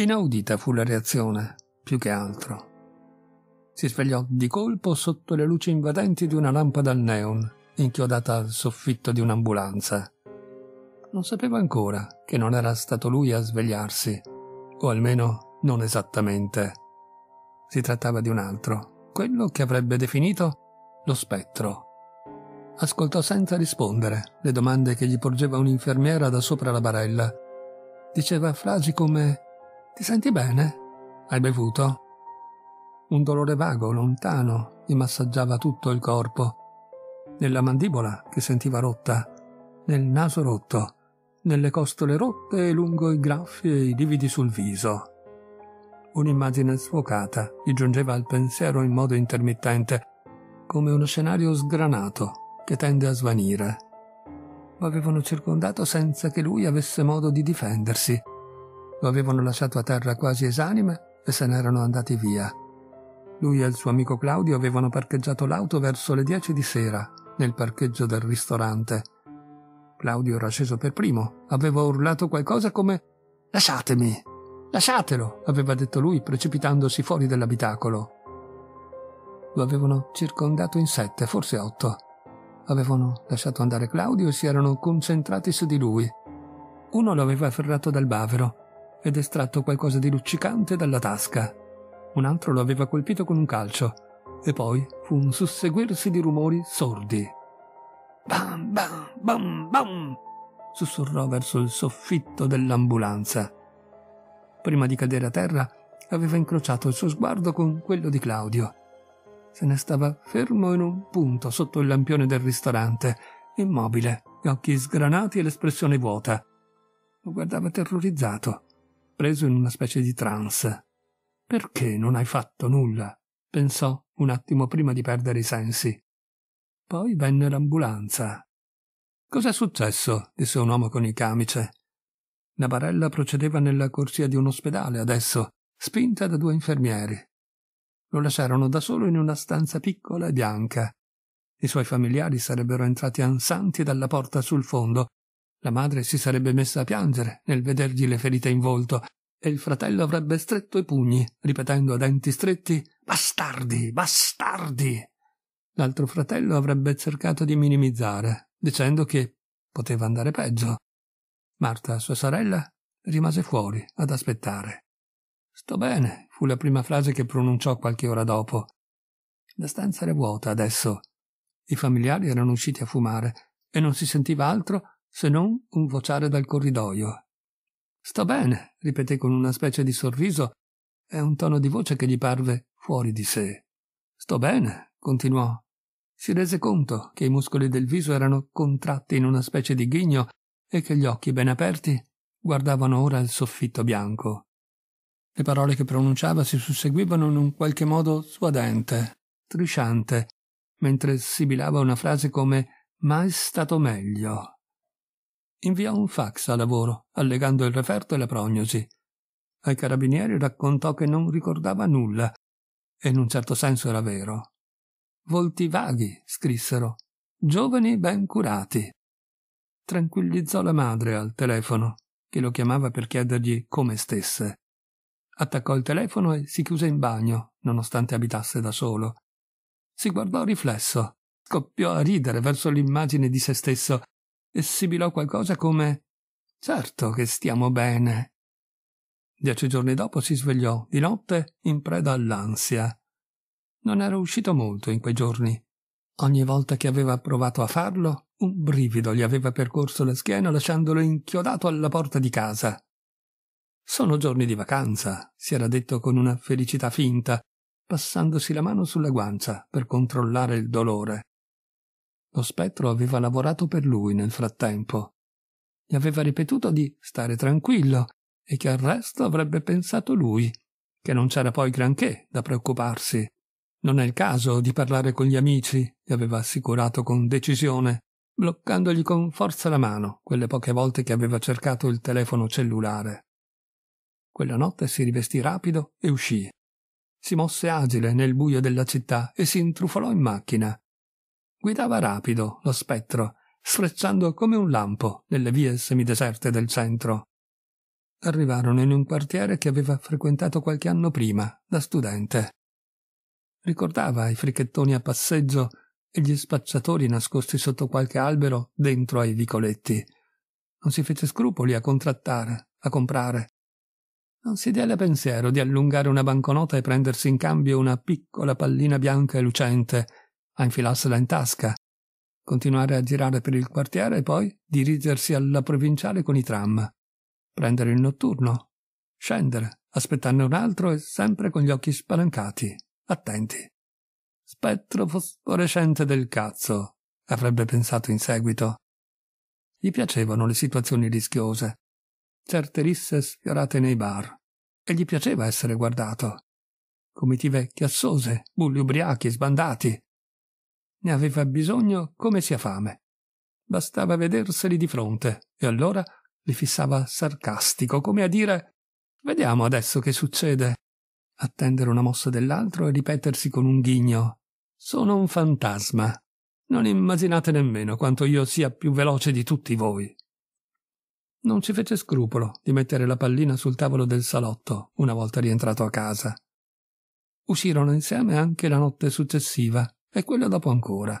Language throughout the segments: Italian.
Inaudita fu la reazione, più che altro. Si svegliò di colpo sotto le luci invadenti di una lampada al neon, inchiodata al soffitto di un'ambulanza. Non sapeva ancora che non era stato lui a svegliarsi, o almeno non esattamente. Si trattava di un altro, quello che avrebbe definito lo spettro. Ascoltò senza rispondere le domande che gli porgeva un'infermiera da sopra la barella. Diceva frasi come ti senti bene? Hai bevuto? Un dolore vago, lontano, gli massaggiava tutto il corpo. Nella mandibola che sentiva rotta, nel naso rotto, nelle costole rotte e lungo i graffi e i lividi sul viso. Un'immagine sfocata gli giungeva al pensiero in modo intermittente, come uno scenario sgranato che tende a svanire. Lo avevano circondato senza che lui avesse modo di difendersi lo avevano lasciato a terra quasi esanime e se n'erano andati via. Lui e il suo amico Claudio avevano parcheggiato l'auto verso le 10 di sera, nel parcheggio del ristorante. Claudio era sceso per primo, aveva urlato qualcosa come Lasciatemi! Lasciatelo! aveva detto lui, precipitandosi fuori dell'abitacolo. Lo avevano circondato in sette, forse otto. Avevano lasciato andare Claudio e si erano concentrati su di lui. Uno lo aveva afferrato dal bavero, ed estratto qualcosa di luccicante dalla tasca. Un altro lo aveva colpito con un calcio, e poi fu un susseguirsi di rumori sordi. Bam, bam, bam, bam! sussurrò verso il soffitto dell'ambulanza. Prima di cadere a terra, aveva incrociato il suo sguardo con quello di Claudio. Se ne stava fermo in un punto sotto il lampione del ristorante, immobile, gli occhi sgranati e l'espressione vuota. Lo guardava terrorizzato preso in una specie di trance. Perché non hai fatto nulla? pensò un attimo prima di perdere i sensi. Poi venne l'ambulanza. Cos'è successo? disse un uomo con il camice. Navarella procedeva nella corsia di un ospedale adesso, spinta da due infermieri. Lo lasciarono da solo in una stanza piccola e bianca. I suoi familiari sarebbero entrati ansanti dalla porta sul fondo. La madre si sarebbe messa a piangere nel vedergli le ferite in volto e il fratello avrebbe stretto i pugni, ripetendo a denti stretti Bastardi, bastardi. L'altro fratello avrebbe cercato di minimizzare, dicendo che poteva andare peggio. Marta, sua sorella, rimase fuori ad aspettare. Sto bene, fu la prima frase che pronunciò qualche ora dopo. La stanza era vuota adesso. I familiari erano usciti a fumare e non si sentiva altro se non un vociare dal corridoio Sto bene, ripeté con una specie di sorriso e un tono di voce che gli parve fuori di sé. Sto bene, continuò. Si rese conto che i muscoli del viso erano contratti in una specie di ghigno e che gli occhi ben aperti guardavano ora il soffitto bianco. Le parole che pronunciava si susseguivano in un qualche modo suadente, strisciante, mentre sibilava una frase come mai stato meglio inviò un fax a lavoro, allegando il referto e la prognosi. Ai carabinieri raccontò che non ricordava nulla, e in un certo senso era vero. Volti vaghi, scrissero, giovani ben curati. Tranquillizzò la madre al telefono, che lo chiamava per chiedergli come stesse. Attaccò il telefono e si chiuse in bagno, nonostante abitasse da solo. Si guardò riflesso, scoppiò a ridere verso l'immagine di se stesso e sibilò qualcosa come Certo che stiamo bene. Dieci giorni dopo si svegliò, di notte, in preda all'ansia. Non era uscito molto in quei giorni. Ogni volta che aveva provato a farlo, un brivido gli aveva percorso la schiena lasciandolo inchiodato alla porta di casa. Sono giorni di vacanza, si era detto con una felicità finta, passandosi la mano sulla guancia per controllare il dolore. Lo spettro aveva lavorato per lui nel frattempo. Gli aveva ripetuto di stare tranquillo e che al resto avrebbe pensato lui, che non c'era poi granché da preoccuparsi. Non è il caso di parlare con gli amici, gli aveva assicurato con decisione, bloccandogli con forza la mano quelle poche volte che aveva cercato il telefono cellulare. Quella notte si rivestì rapido e uscì. Si mosse agile nel buio della città e si intrufolò in macchina, Guidava rapido lo spettro, sfrecciando come un lampo nelle vie semideserte del centro. Arrivarono in un quartiere che aveva frequentato qualche anno prima, da studente. Ricordava i fricchettoni a passeggio e gli spacciatori nascosti sotto qualche albero dentro ai vicoletti. Non si fece scrupoli a contrattare, a comprare. Non si diede pensiero di allungare una banconota e prendersi in cambio una piccola pallina bianca e lucente a infilarsela in tasca, continuare a girare per il quartiere e poi dirigersi alla provinciale con i tram, prendere il notturno, scendere, aspettarne un altro e sempre con gli occhi spalancati, attenti. Spettro fosforescente del cazzo, avrebbe pensato in seguito. Gli piacevano le situazioni rischiose, certe risse sfiorate nei bar, e gli piaceva essere guardato. Comitive chiassose, bulli ubriachi, sbandati, ne aveva bisogno come si ha fame. Bastava vederseli di fronte, e allora li fissava sarcastico, come a dire Vediamo adesso che succede. Attendere una mossa dell'altro e ripetersi con un ghigno. Sono un fantasma. Non immaginate nemmeno quanto io sia più veloce di tutti voi. Non ci fece scrupolo di mettere la pallina sul tavolo del salotto una volta rientrato a casa. Uscirono insieme anche la notte successiva, e quella dopo ancora.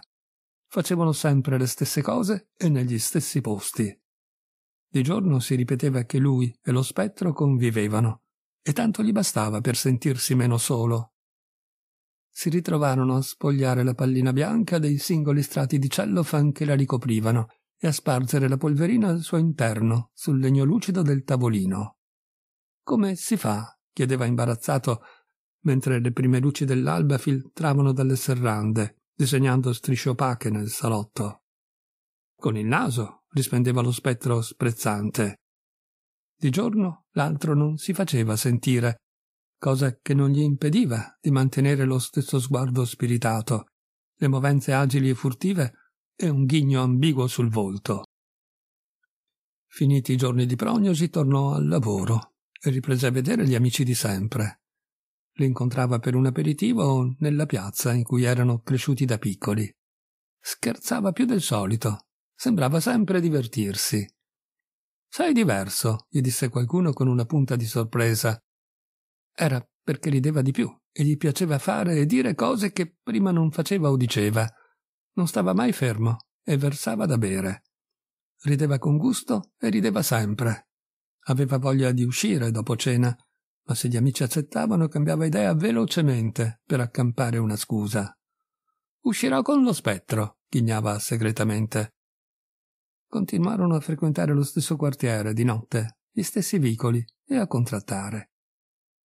Facevano sempre le stesse cose e negli stessi posti. Di giorno si ripeteva che lui e lo spettro convivevano, e tanto gli bastava per sentirsi meno solo. Si ritrovarono a spogliare la pallina bianca dei singoli strati di cellofan che la ricoprivano e a spargere la polverina al suo interno, sul legno lucido del tavolino. Come si fa? chiedeva imbarazzato mentre le prime luci dell'alba filtravano dalle serrande, disegnando strisce opache nel salotto. Con il naso rispondeva lo spettro sprezzante. Di giorno l'altro non si faceva sentire, cosa che non gli impediva di mantenere lo stesso sguardo spiritato, le movenze agili e furtive e un ghigno ambiguo sul volto. Finiti i giorni di prognosi tornò al lavoro e riprese a vedere gli amici di sempre. Lo incontrava per un aperitivo o nella piazza in cui erano cresciuti da piccoli. Scherzava più del solito. Sembrava sempre divertirsi. Sei diverso, gli disse qualcuno con una punta di sorpresa. Era perché rideva di più e gli piaceva fare e dire cose che prima non faceva o diceva. Non stava mai fermo e versava da bere. Rideva con gusto e rideva sempre. Aveva voglia di uscire dopo cena ma se gli amici accettavano cambiava idea velocemente per accampare una scusa. Uscirò con lo spettro, ghignava segretamente. Continuarono a frequentare lo stesso quartiere di notte, gli stessi vicoli e a contrattare.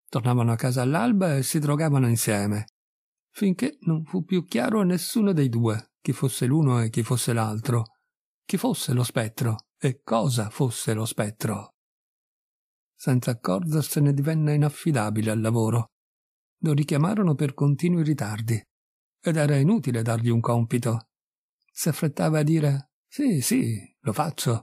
Tornavano a casa all'alba e si drogavano insieme, finché non fu più chiaro a nessuno dei due chi fosse l'uno e chi fosse l'altro, chi fosse lo spettro e cosa fosse lo spettro. Senza accorgersene divenne inaffidabile al lavoro. Lo richiamarono per continui ritardi ed era inutile dargli un compito. Si affrettava a dire sì, sì, lo faccio,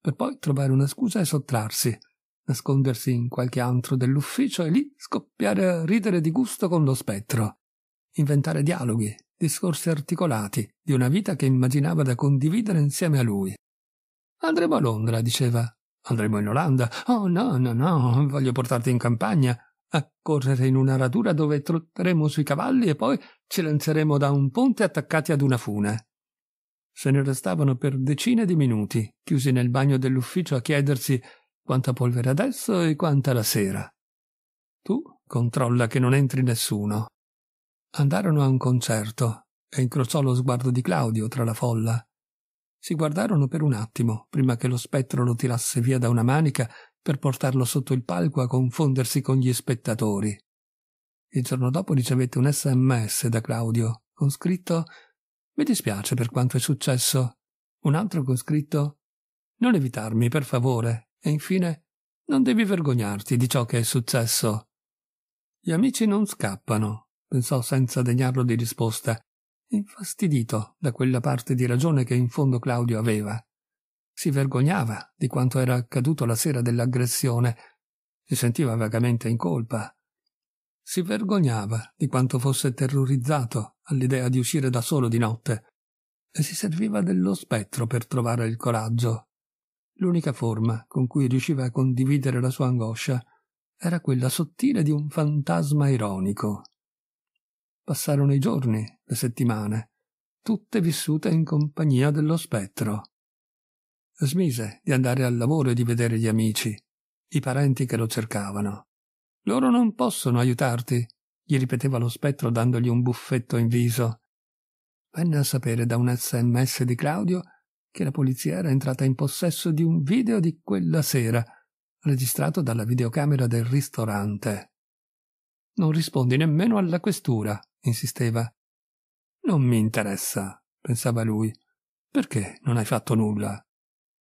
per poi trovare una scusa e sottrarsi, nascondersi in qualche antro dell'ufficio e lì scoppiare a ridere di gusto con lo spettro, inventare dialoghi, discorsi articolati di una vita che immaginava da condividere insieme a lui. Andremo a Londra, diceva, Andremo in Olanda? Oh no, no, no, voglio portarti in campagna, a correre in una radura dove trotteremo sui cavalli e poi ci lanceremo da un ponte attaccati ad una fune. Se ne restavano per decine di minuti, chiusi nel bagno dell'ufficio a chiedersi quanta polvere adesso e quanta la sera. Tu controlla che non entri nessuno. Andarono a un concerto e incrociò lo sguardo di Claudio tra la folla si guardarono per un attimo prima che lo spettro lo tirasse via da una manica per portarlo sotto il palco a confondersi con gli spettatori. Il giorno dopo ricevette un sms da Claudio con scritto Mi dispiace per quanto è successo. Un altro con scritto Non evitarmi, per favore. E infine Non devi vergognarti di ciò che è successo. Gli amici non scappano, pensò senza degnarlo di risposta, infastidito da quella parte di ragione che in fondo Claudio aveva. Si vergognava di quanto era accaduto la sera dell'aggressione, si sentiva vagamente in colpa. Si vergognava di quanto fosse terrorizzato all'idea di uscire da solo di notte e si serviva dello spettro per trovare il coraggio. L'unica forma con cui riusciva a condividere la sua angoscia era quella sottile di un fantasma ironico passarono i giorni, le settimane, tutte vissute in compagnia dello spettro. Smise di andare al lavoro e di vedere gli amici, i parenti che lo cercavano. Loro non possono aiutarti, gli ripeteva lo spettro dandogli un buffetto in viso. Venne a sapere da un sms di Claudio che la polizia era entrata in possesso di un video di quella sera, registrato dalla videocamera del ristorante. Non rispondi nemmeno alla questura, insisteva. Non mi interessa, pensava lui. Perché non hai fatto nulla?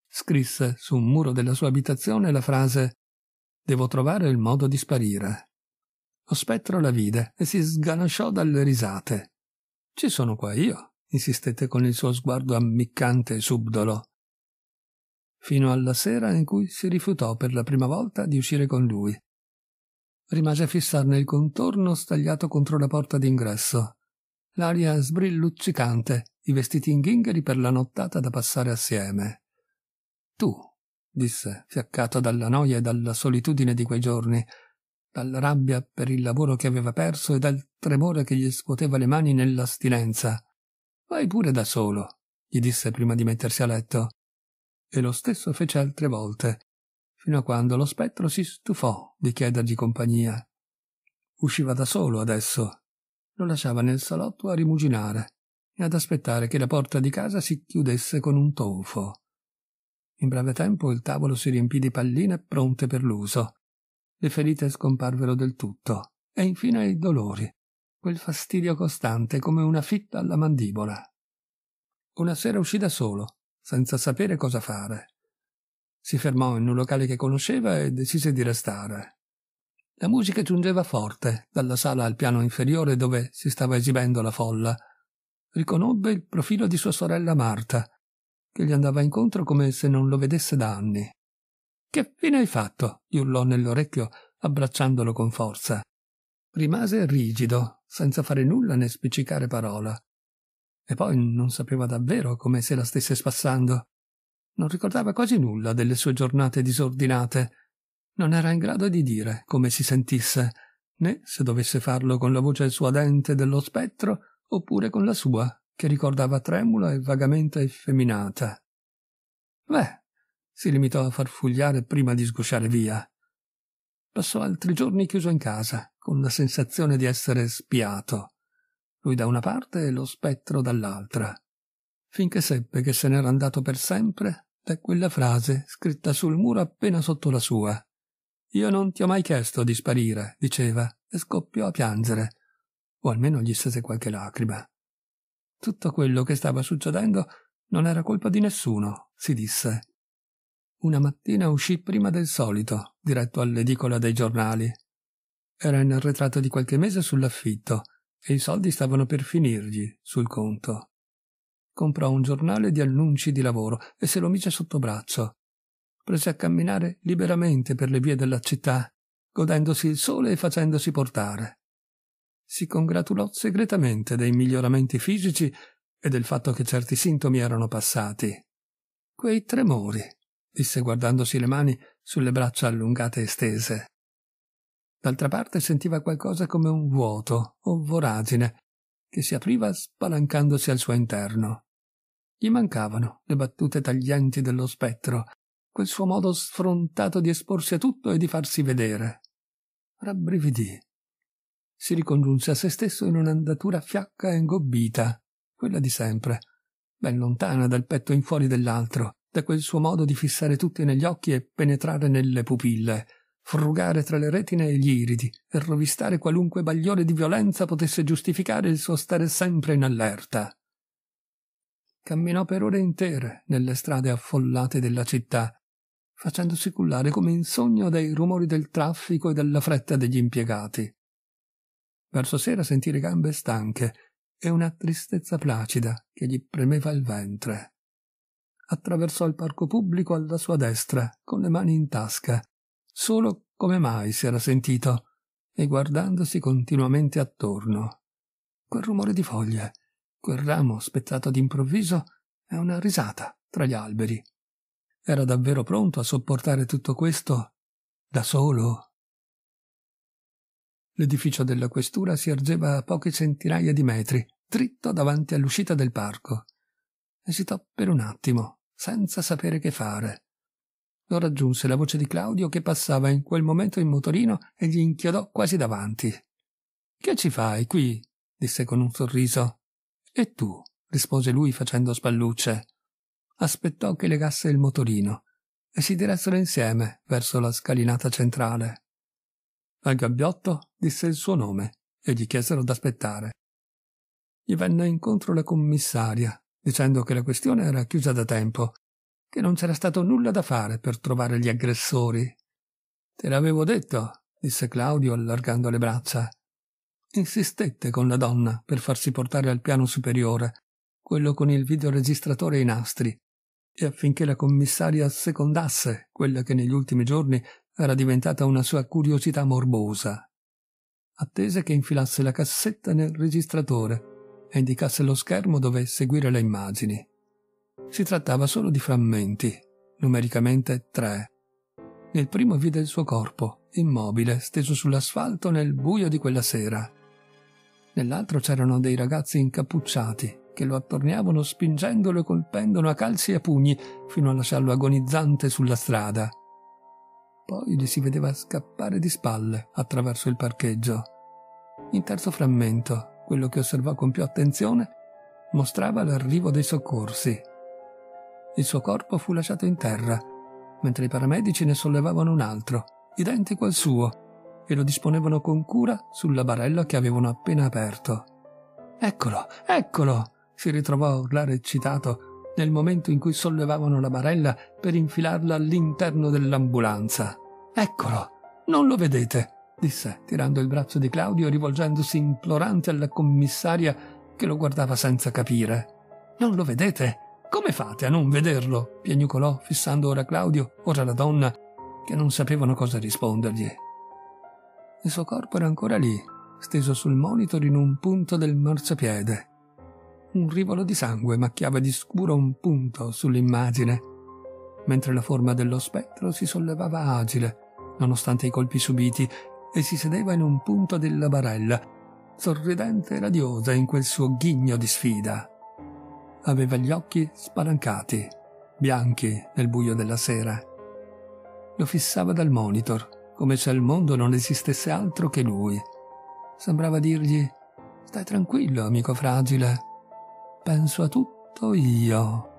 Scrisse su un muro della sua abitazione la frase Devo trovare il modo di sparire. Lo spettro la vide e si sganasciò dalle risate. Ci sono qua io, insistette con il suo sguardo ammiccante e subdolo. Fino alla sera in cui si rifiutò per la prima volta di uscire con lui rimase a fissarne il contorno stagliato contro la porta d'ingresso. L'aria sbrilluccicante, i vestiti inghingeri per la nottata da passare assieme. Tu, disse, fiaccato dalla noia e dalla solitudine di quei giorni, dalla rabbia per il lavoro che aveva perso e dal tremore che gli scuoteva le mani nell'astinenza. Vai pure da solo, gli disse prima di mettersi a letto. E lo stesso fece altre volte, fino a quando lo spettro si stufò di chiedergli compagnia. Usciva da solo adesso. Lo lasciava nel salotto a rimuginare e ad aspettare che la porta di casa si chiudesse con un tonfo. In breve tempo il tavolo si riempì di palline pronte per l'uso. Le ferite scomparvero del tutto e infine i dolori, quel fastidio costante come una fitta alla mandibola. Una sera uscì da solo, senza sapere cosa fare. Si fermò in un locale che conosceva e decise di restare. La musica giungeva forte dalla sala al piano inferiore dove si stava esibendo la folla. Riconobbe il profilo di sua sorella Marta, che gli andava incontro come se non lo vedesse da anni. Che fine hai fatto? gli urlò nell'orecchio, abbracciandolo con forza. Rimase rigido, senza fare nulla né spiccicare parola. E poi non sapeva davvero come se la stesse spassando. Non ricordava quasi nulla delle sue giornate disordinate. Non era in grado di dire come si sentisse, né se dovesse farlo con la voce suadente dello spettro oppure con la sua, che ricordava tremula e vagamente effeminata. Beh, si limitò a far fugliare prima di sgusciare via. Passò altri giorni chiuso in casa, con la sensazione di essere spiato. Lui da una parte e lo spettro dall'altra. Finché seppe che se n'era andato per sempre da quella frase scritta sul muro appena sotto la sua. Io non ti ho mai chiesto di sparire, diceva, e scoppiò a piangere, o almeno gli stese qualche lacrima. Tutto quello che stava succedendo non era colpa di nessuno, si disse. Una mattina uscì prima del solito, diretto all'edicola dei giornali. Era in arretrato di qualche mese sull'affitto e i soldi stavano per finirgli sul conto. Comprò un giornale di annunci di lavoro e se lo mise sotto braccio. Prese a camminare liberamente per le vie della città, godendosi il sole e facendosi portare. Si congratulò segretamente dei miglioramenti fisici e del fatto che certi sintomi erano passati. Quei tremori, disse guardandosi le mani sulle braccia allungate e stese. D'altra parte sentiva qualcosa come un vuoto o voragine che si apriva spalancandosi al suo interno. Gli mancavano le battute taglienti dello spettro, quel suo modo sfrontato di esporsi a tutto e di farsi vedere. Rabbrividì. Si ricongiunse a se stesso in un'andatura fiacca e ingobbita, quella di sempre, ben lontana dal petto in fuori dell'altro, da quel suo modo di fissare tutti negli occhi e penetrare nelle pupille, frugare tra le retine e gli iridi e rovistare qualunque bagliore di violenza potesse giustificare il suo stare sempre in allerta. Camminò per ore intere nelle strade affollate della città, facendosi cullare come in sogno dai rumori del traffico e della fretta degli impiegati. Verso sera sentì le gambe stanche e una tristezza placida che gli premeva il ventre. Attraversò il parco pubblico alla sua destra, con le mani in tasca, Solo come mai si era sentito e guardandosi continuamente attorno. Quel rumore di foglie, quel ramo spezzato d'improvviso e una risata tra gli alberi. Era davvero pronto a sopportare tutto questo da solo? L'edificio della questura si ergeva a poche centinaia di metri, dritto davanti all'uscita del parco. Esitò per un attimo, senza sapere che fare lo raggiunse la voce di Claudio che passava in quel momento in motorino e gli inchiodò quasi davanti. Che ci fai qui? disse con un sorriso. E tu? rispose lui facendo spallucce. Aspettò che legasse il motorino e si diressero insieme verso la scalinata centrale. Al gabbiotto disse il suo nome e gli chiesero d'aspettare. Gli venne incontro la commissaria, dicendo che la questione era chiusa da tempo che non c'era stato nulla da fare per trovare gli aggressori. Te l'avevo detto, disse Claudio allargando le braccia. Insistette con la donna per farsi portare al piano superiore, quello con il videoregistratore ai nastri, e affinché la commissaria assecondasse quella che negli ultimi giorni era diventata una sua curiosità morbosa. Attese che infilasse la cassetta nel registratore e indicasse lo schermo dove seguire le immagini. Si trattava solo di frammenti, numericamente tre. Nel primo vide il suo corpo, immobile, steso sull'asfalto nel buio di quella sera. Nell'altro c'erano dei ragazzi incappucciati che lo attorniavano spingendolo e colpendolo a calci e a pugni fino a lasciarlo agonizzante sulla strada. Poi gli si vedeva scappare di spalle attraverso il parcheggio. In terzo frammento, quello che osservò con più attenzione, mostrava l'arrivo dei soccorsi il suo corpo fu lasciato in terra, mentre i paramedici ne sollevavano un altro, identico al suo, e lo disponevano con cura sulla barella che avevano appena aperto. Eccolo, eccolo! si ritrovò a urlare eccitato nel momento in cui sollevavano la barella per infilarla all'interno dell'ambulanza. Eccolo! Non lo vedete! disse, tirando il braccio di Claudio e rivolgendosi implorante alla commissaria che lo guardava senza capire. Non lo vedete? Come fate a non vederlo? piagnucolò, fissando ora Claudio, ora la donna, che non sapevano cosa rispondergli. Il suo corpo era ancora lì, steso sul monitor in un punto del marciapiede. Un rivolo di sangue macchiava di scuro un punto sull'immagine, mentre la forma dello spettro si sollevava agile, nonostante i colpi subiti, e si sedeva in un punto della barella, sorridente e radiosa in quel suo ghigno di sfida aveva gli occhi spalancati, bianchi nel buio della sera. Lo fissava dal monitor, come se al mondo non esistesse altro che lui. Sembrava dirgli Stai tranquillo, amico fragile. Penso a tutto io.